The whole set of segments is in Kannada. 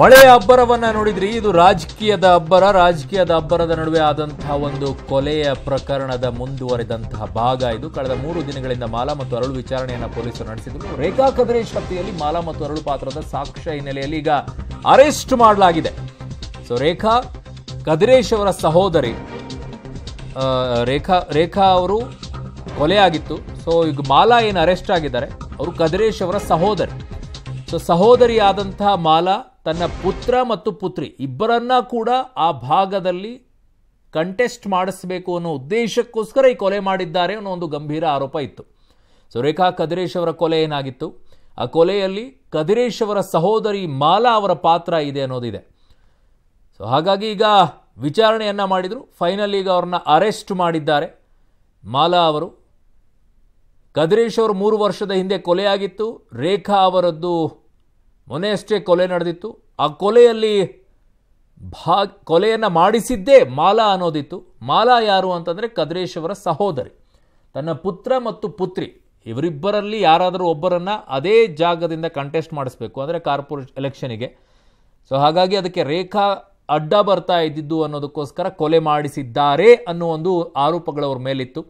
ಮಳೆಯ ಅಬ್ಬರವನ್ನ ನೋಡಿದ್ರಿ ಇದು ರಾಜಕೀಯದ ಅಬ್ಬರ ರಾಜಕೀಯದ ಅಬ್ಬರದ ನಡುವೆ ಆದಂತಹ ಒಂದು ಕೊಲೆಯ ಪ್ರಕರಣದ ಮುಂದುವರೆದಂತಹ ಭಾಗ ಇದು ಕಳೆದ ಮೂರು ದಿನಗಳಿಂದ ಮಾಲಾ ಮತ್ತು ಅರಳು ವಿಚಾರಣೆಯನ್ನು ಪೊಲೀಸರು ನಡೆಸಿದ್ರು ರೇಖಾ ಕದರೇಶ್ ಹತ್ಯೆಯಲ್ಲಿ ಮಾಲಾ ಮತ್ತು ಅರಳು ಪಾತ್ರದ ಸಾಕ್ಷ್ಯ ಹಿನ್ನೆಲೆಯಲ್ಲಿ ಈಗ ಅರೆಸ್ಟ್ ಮಾಡಲಾಗಿದೆ ಸೊ ರೇಖಾ ಕದ್ರೇಶ್ ಅವರ ಸಹೋದರಿ ರೇಖಾ ರೇಖಾ ಅವರು ಕೊಲೆಯಾಗಿತ್ತು ಸೊ ಈಗ ಮಾಲಾ ಏನು ಅರೆಸ್ಟ್ ಆಗಿದ್ದಾರೆ ಅವರು ಕದರೇಶ್ ಅವರ ಸಹೋದರಿ ಸೊ ಸಹೋದರಿಯಾದಂತಹ ಮಾಲಾ ತನ್ನ ಪುತ್ರ ಮತ್ತು ಪುತ್ರಿ ಇಬ್ಬರನ್ನ ಕೂಡ ಆ ಭಾಗದಲ್ಲಿ ಕಂಟೆಸ್ಟ್ ಮಾಡಿಸಬೇಕು ಅನ್ನೋ ಉದ್ದೇಶಕ್ಕೋಸ್ಕರ ಈ ಕೊಲೆ ಮಾಡಿದ್ದಾರೆ ಅನ್ನೋ ಒಂದು ಗಂಭೀರ ಆರೋಪ ಇತ್ತು ಸೊ ರೇಖಾ ಕದಿರೇಶ್ ಅವರ ಕೊಲೆ ಏನಾಗಿತ್ತು ಆ ಕೊಲೆಯಲ್ಲಿ ಕದಿರೇಶ್ ಅವರ ಸಹೋದರಿ ಮಾಲಾ ಅವರ ಪಾತ್ರ ಇದೆ ಅನ್ನೋದಿದೆ ಸೊ ಹಾಗಾಗಿ ಈಗ ವಿಚಾರಣೆಯನ್ನು ಮಾಡಿದರು ಫೈನಲ್ ಈಗ ಅವ್ರನ್ನ ಅರೆಸ್ಟ್ ಮಾಡಿದ್ದಾರೆ ಮಾಲಾ ಅವರು ಕದಿರೇಶ್ ಅವರು ಮೂರು ವರ್ಷದ ಹಿಂದೆ ಕೊಲೆಯಾಗಿತ್ತು ರೇಖಾ ಅವರದ್ದು ಮೊನ್ನೆಯಷ್ಟೇ ಕೊಲೆ ನಡೆದಿತ್ತು ಆ ಕೊಲೆಯಲ್ಲಿ ಭಾಗ ಕೊಲೆಯನ್ನು ಮಾಡಿಸಿದ್ದೇ ಮಾಲಾ ಅನ್ನೋದಿತ್ತು ಮಾಲಾ ಯಾರು ಅಂತಂದರೆ ಕದ್ರೇಶ್ವರ ಸಹೋದರಿ ತನ್ನ ಪುತ್ರ ಮತ್ತು ಪುತ್ರಿ ಇವರಿಬ್ಬರಲ್ಲಿ ಯಾರಾದರೂ ಒಬ್ಬರನ್ನು ಅದೇ ಜಾಗದಿಂದ ಕಂಟೆಸ್ಟ್ ಮಾಡಿಸ್ಬೇಕು ಅಂದರೆ ಕಾರ್ಪೊರೇಟ್ ಎಲೆಕ್ಷನಿಗೆ ಸೊ ಹಾಗಾಗಿ ಅದಕ್ಕೆ ರೇಖಾ ಅಡ್ಡ ಬರ್ತಾ ಇದ್ದಿದ್ದು ಅನ್ನೋದಕ್ಕೋಸ್ಕರ ಕೊಲೆ ಮಾಡಿಸಿದ್ದಾರೆ ಅನ್ನೋ ಒಂದು ಆರೋಪಗಳು ಅವ್ರ ಮೇಲಿತ್ತು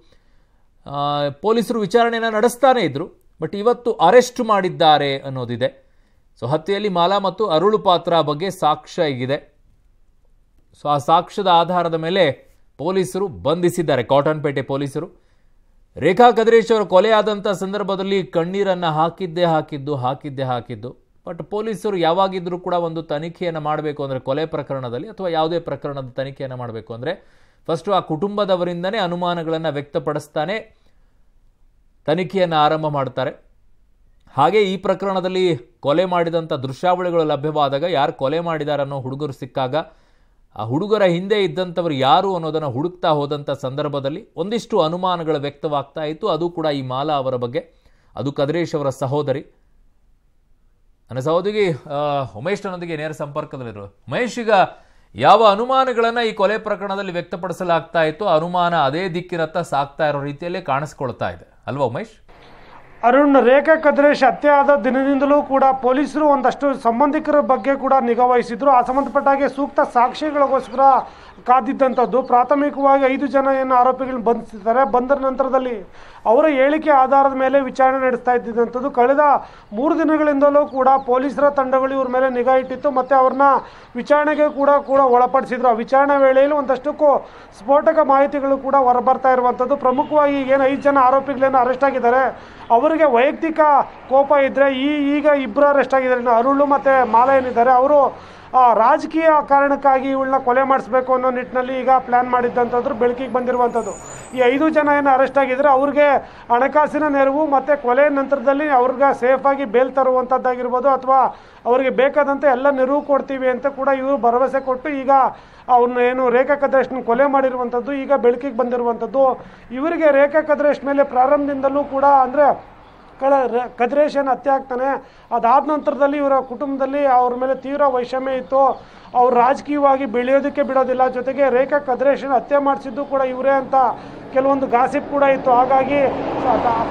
ಪೊಲೀಸರು ವಿಚಾರಣೆಯನ್ನು ನಡೆಸ್ತಾನೇ ಇದ್ದರು ಬಟ್ ಇವತ್ತು ಅರೆಸ್ಟ್ ಮಾಡಿದ್ದಾರೆ ಅನ್ನೋದಿದೆ ಸೊ ಹತ್ಯೆಯಲ್ಲಿ ಮಾಲಾ ಮತ್ತು ಅರುಳು ಪಾತ್ರ ಬಗ್ಗೆ ಸಾಕ್ಷ್ಯ ಇದೆ ಸೊ ಆ ಸಾಕ್ಷ್ಯದ ಆಧಾರದ ಮೇಲೆ ಪೊಲೀಸರು ಬಂಧಿಸಿದ್ದಾರೆ ಕಾಟನ್ಪೇಟೆ ಪೊಲೀಸರು ರೇಖಾ ಕದರೇಶ್ ಅವರು ಕೊಲೆಯಾದಂಥ ಸಂದರ್ಭದಲ್ಲಿ ಕಣ್ಣೀರನ್ನು ಹಾಕಿದ್ದೇ ಹಾಕಿದ್ದು ಹಾಕಿದ್ದೇ ಹಾಕಿದ್ದು ಬಟ್ ಪೊಲೀಸರು ಯಾವಾಗಿದ್ದರೂ ಕೂಡ ಒಂದು ತನಿಖೆಯನ್ನು ಮಾಡಬೇಕು ಅಂದರೆ ಕೊಲೆ ಪ್ರಕರಣದಲ್ಲಿ ಅಥವಾ ಯಾವುದೇ ಪ್ರಕರಣದ ತನಿಖೆಯನ್ನು ಮಾಡಬೇಕು ಅಂದರೆ ಫಸ್ಟು ಆ ಕುಟುಂಬದವರಿಂದನೇ ಅನುಮಾನಗಳನ್ನು ವ್ಯಕ್ತಪಡಿಸ್ತಾನೆ ತನಿಖೆಯನ್ನು ಆರಂಭ ಮಾಡ್ತಾರೆ ಹಾಗೆ ಈ ಪ್ರಕರಣದಲ್ಲಿ ಕೊಲೆ ಮಾಡಿದಂಥ ದೃಶ್ಯಾವಳಿಗಳು ಲಭ್ಯವಾದಾಗ ಯಾರು ಕೊಲೆ ಅನ್ನೋ ಹುಡುಗರು ಸಿಕ್ಕಾಗ ಆ ಹುಡುಗರ ಹಿಂದೆ ಇದ್ದಂಥವ್ರು ಯಾರು ಅನ್ನೋದನ್ನು ಹುಡುಕ್ತಾ ಹೋದಂಥ ಸಂದರ್ಭದಲ್ಲಿ ಒಂದಿಷ್ಟು ಅನುಮಾನಗಳು ವ್ಯಕ್ತವಾಗ್ತಾ ಇತ್ತು ಅದು ಕೂಡ ಈ ಮಾಲಾ ಅವರ ಬಗ್ಗೆ ಅದು ಕದ್ರೇಶ್ ಅವರ ಸಹೋದರಿ ನನ್ನ ಸಹೋದರಿಗೆ ಉಮೇಶ್ನೊಂದಿಗೆ ನೇರ ಸಂಪರ್ಕದಲ್ಲಿರು ಮಹೇಶ್ ಈಗ ಯಾವ ಅನುಮಾನಗಳನ್ನು ಈ ಕೊಲೆ ಪ್ರಕರಣದಲ್ಲಿ ವ್ಯಕ್ತಪಡಿಸಲಾಗ್ತಾ ಇತ್ತು ಅನುಮಾನ ಅದೇ ದಿಕ್ಕಿನತ್ತ ಸಾಕ್ತಾ ಇರೋ ರೀತಿಯಲ್ಲೇ ಕಾಣಿಸ್ಕೊಳ್ತಾ ಇದೆ ಅಲ್ವಾ ಉಮೇಶ್ ಅರುಣ್ ರೇಖಾ ಕದ್ರೇಶ್ ಹತ್ಯೆ ಆದ ದಿನದಿಂದಲೂ ಕೂಡ ಪೊಲೀಸರು ಒಂದಷ್ಟು ಸಂಬಂಧಿಕರ ಬಗ್ಗೆ ಕೂಡ ನಿಗಾವಹಿಸಿದ್ರು ಆ ಸಂಬಂಧಪಟ್ಟಾಗೆ ಸೂಕ್ತ ಸಾಕ್ಷಿಗಳಿಗೋಸ್ಕರ ಕಾದಿದ್ದಂಥದ್ದು ಪ್ರಾಥಮಿಕವಾಗಿ ಐದು ಜನ ಏನು ಆರೋಪಿಗಳನ್ನ ಬಂಧಿಸಿದ್ದಾರೆ ಬಂದ ನಂತರದಲ್ಲಿ ಅವರ ಹೇಳಿಕೆ ಆಧಾರದ ಮೇಲೆ ವಿಚಾರಣೆ ನಡೆಸ್ತಾ ಇದ್ದಿದ್ದಂಥದ್ದು ಕಳೆದ ಮೂರು ದಿನಗಳಿಂದಲೂ ಕೂಡ ಪೊಲೀಸರ ತಂಡಗಳು ಇವ್ರ ಮೇಲೆ ನಿಗಾ ಇಟ್ಟಿತ್ತು ಮತ್ತು ಅವ್ರನ್ನ ವಿಚಾರಣೆಗೆ ಕೂಡ ಕೂಡ ಒಳಪಡಿಸಿದ್ರು ಆ ವಿಚಾರಣೆ ವೇಳೆಯಲ್ಲಿ ಒಂದಷ್ಟಕ್ಕೂ ಸ್ಫೋಟಕ ಮಾಹಿತಿಗಳು ಕೂಡ ಹೊರಬರ್ತಾ ಇರುವಂಥದ್ದು ಪ್ರಮುಖವಾಗಿ ಏನು ಐದು ಜನ ಆರೋಪಿಗಳೇನು ಅರೆಸ್ಟ್ ಆಗಿದ್ದಾರೆ ಅವರಿಗೆ ವೈಯಕ್ತಿಕ ಕೋಪ ಇದ್ದರೆ ಈ ಈಗ ಇಬ್ಬರು ಅರೆಸ್ಟ್ ಆಗಿದ್ದಾರೆ ಅರುಳು ಮತ್ತು ಮಾಲ ಏನಿದ್ದಾರೆ ಅವರು ಆ ರಾಜಕೀಯ ಕಾರಣಕ್ಕಾಗಿ ಇವಳನ್ನ ಕೊಲೆ ಮಾಡಿಸ್ಬೇಕು ಅನ್ನೋ ನಿಟ್ಟಿನಲ್ಲಿ ಈಗ ಪ್ಲ್ಯಾನ್ ಮಾಡಿದ್ದಂಥದ್ದು ಬೆಳಕಿಗೆ ಬಂದಿರುವಂಥದ್ದು ಈ ಐದು ಜನ ಏನು ಅರೆಸ್ಟ್ ಆಗಿದ್ರೆ ಅವ್ರಿಗೆ ಹಣಕಾಸಿನ ನೆರವು ಮತ್ತು ಕೊಲೆ ನಂತರದಲ್ಲಿ ಅವ್ರಿಗೆ ಸೇಫಾಗಿ ಬೇಲ್ ತರುವಂಥದ್ದಾಗಿರ್ಬೋದು ಅಥವಾ ಅವರಿಗೆ ಬೇಕಾದಂಥ ಎಲ್ಲ ನೆರವು ಕೊಡ್ತೀವಿ ಅಂತ ಕೂಡ ಇವರು ಭರವಸೆ ಕೊಟ್ಟು ಈಗ ಅವ್ರನ್ನ ಏನು ರೇಖಾ ಕದ್ರೇಶ್ನ ಕೊಲೆ ಮಾಡಿರುವಂಥದ್ದು ಈಗ ಬೆಳಕಿಗೆ ಬಂದಿರುವಂಥದ್ದು ಇವರಿಗೆ ರೇಖಾ ಕದ್ರೇಶ್ ಮೇಲೆ ಪ್ರಾರಂಭದಿಂದಲೂ ಕೂಡ ಅಂದರೆ ಕಳ ಕದ್ರೇಶನ್ ಹತ್ಯೆ ಆಗ್ತಾನೆ ಅದಾದ ನಂತರದಲ್ಲಿ ಇವರ ಕುಟುಂಬದಲ್ಲಿ ಅವ್ರ ಮೇಲೆ ತೀವ್ರ ವೈಷಮ್ಯ ಇತ್ತು ಅವ್ರು ರಾಜಕೀಯವಾಗಿ ಬೆಳೆಯೋದಕ್ಕೆ ಬಿಡೋದಿಲ್ಲ ಜೊತೆಗೆ ರೇಖಾ ಕದ್ರೇಶನ್ ಹತ್ಯೆ ಮಾಡಿಸಿದ್ದು ಕೂಡ ಇವರೇ ಅಂತ ಕೆಲವೊಂದು ಗಾಸಿಪ್ ಕೂಡ ಇತ್ತು ಹಾಗಾಗಿ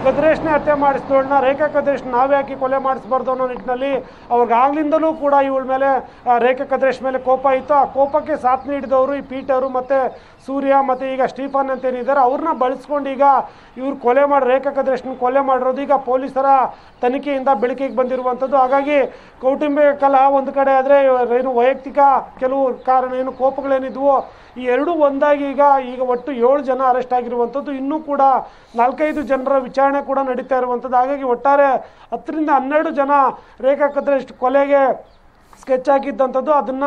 ಕದ್ರೇಶ್ನೇ ಹತ್ಯೆ ಮಾಡಿಸಿದವಳನ್ನ ರೇಖಾ ಕದ್ರೇಶ್ ಹಾಕಿ ಕೊಲೆ ಮಾಡಿಸ್ಬಾರ್ದು ಅನ್ನೋ ನಿಟ್ಟಿನಲ್ಲಿ ಅವ್ರಿಗೆ ಆಗ್ಲಿಂದಲೂ ಕೂಡ ಇವಳ ಮೇಲೆ ರೇಖಾ ಕದ್ರೇಶ್ ಮೇಲೆ ಕೋಪ ಇತ್ತು ಆ ಕೋಪಕ್ಕೆ ಸಾಥ್ ನೀಡಿದವರು ಈ ಪೀಟರು ಮತ್ತು ಸೂರ್ಯ ಮತ್ತು ಈಗ ಸ್ಟೀಫನ್ ಅಂತ ಏನಿದ್ದಾರೆ ಅವ್ರನ್ನ ಬಳಸ್ಕೊಂಡು ಈಗ ಇವ್ರು ಕೊಲೆ ಮಾಡಿ ರೇಖಾ ಕದ್ರೇಶ್ನ ಕೊಲೆ ಮಾಡಿರೋದು ಈಗ ಪೊಲೀಸರ ತನಿಖೆಯಿಂದ ಬೆಳಕಿಗೆ ಬಂದಿರುವಂಥದ್ದು ಹಾಗಾಗಿ ಕೌಟುಂಬಿಕ ಕಲಹ ಒಂದು ಕಡೆ ಆದರೆ ಏನು ವೈಯಕ್ತಿಕ ಕೆಲವು ಕಾರಣ ಏನು ಕೋಪಗಳೇನಿದ್ವು ಈ ಎರಡೂ ಒಂದಾಗಿ ಈಗ ಈಗ ಒಟ್ಟು ಏಳು ಜನ ಅರೆಸ್ಟ್ ಆಗಿರೋ ಆಗಿರುವಂಥದ್ದು ಇನ್ನೂ ಕೂಡ ನಾಲ್ಕೈದು ಜನರ ವಿಚಾರಣೆ ಕೂಡ ನಡೀತಾ ಇರುವಂಥದ್ದು ಹಾಗಾಗಿ ಒಟ್ಟಾರೆ ಹತ್ತರಿಂದ ಹನ್ನೆರಡು ಜನ ರೇಖಾ ಇಷ್ಟು ಕೊಲೆಗೆ ಸ್ಕೆಚ್ ಹಾಕಿದ್ದಂಥದ್ದು ಅದನ್ನು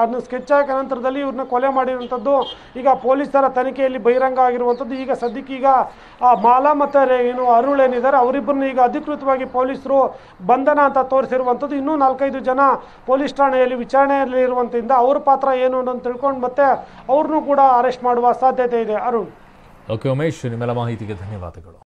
ಅದನ್ನು ಸ್ಕೆಚ್ ಹಾಕಿದ ನಂತರದಲ್ಲಿ ಇವ್ರನ್ನ ಕೊಲೆ ಮಾಡಿರುವಂಥದ್ದು ಈಗ ಪೊಲೀಸರ ತನಿಖೆಯಲ್ಲಿ ಬಹಿರಂಗ ಆಗಿರುವಂಥದ್ದು ಈಗ ಸದ್ಯಕ್ಕೀಗ ಈಗ ಆ ಮಾಲಾ ಮತ್ತು ಏನು ಅರುಳ್ ಏನಿದ್ದಾರೆ ಅವರಿಬ್ಬರನ್ನ ಈಗ ಅಧಿಕೃತವಾಗಿ ಪೊಲೀಸರು ಬಂಧನ ಅಂತ ತೋರಿಸಿರುವಂಥದ್ದು ಇನ್ನೂ ನಾಲ್ಕೈದು ಜನ ಪೊಲೀಸ್ ಠಾಣೆಯಲ್ಲಿ ವಿಚಾರಣೆಯಲ್ಲಿ ಇರುವಂಥದಿಂದ ಅವ್ರ ಪಾತ್ರ ಏನು ಅನ್ನೋದು ತಿಳ್ಕೊಂಡು ಮತ್ತೆ ಅವ್ರನ್ನೂ ಕೂಡ ಅರೆಸ್ಟ್ ಮಾಡುವ ಸಾಧ್ಯತೆ ಇದೆ ಅರುಳ್ ಓಕೆ ಉಮೇಶ್ ನಿಮ್ಮೆಲ್ಲ ಮಾಹಿತಿಗೆ ಧನ್ಯವಾದಗಳು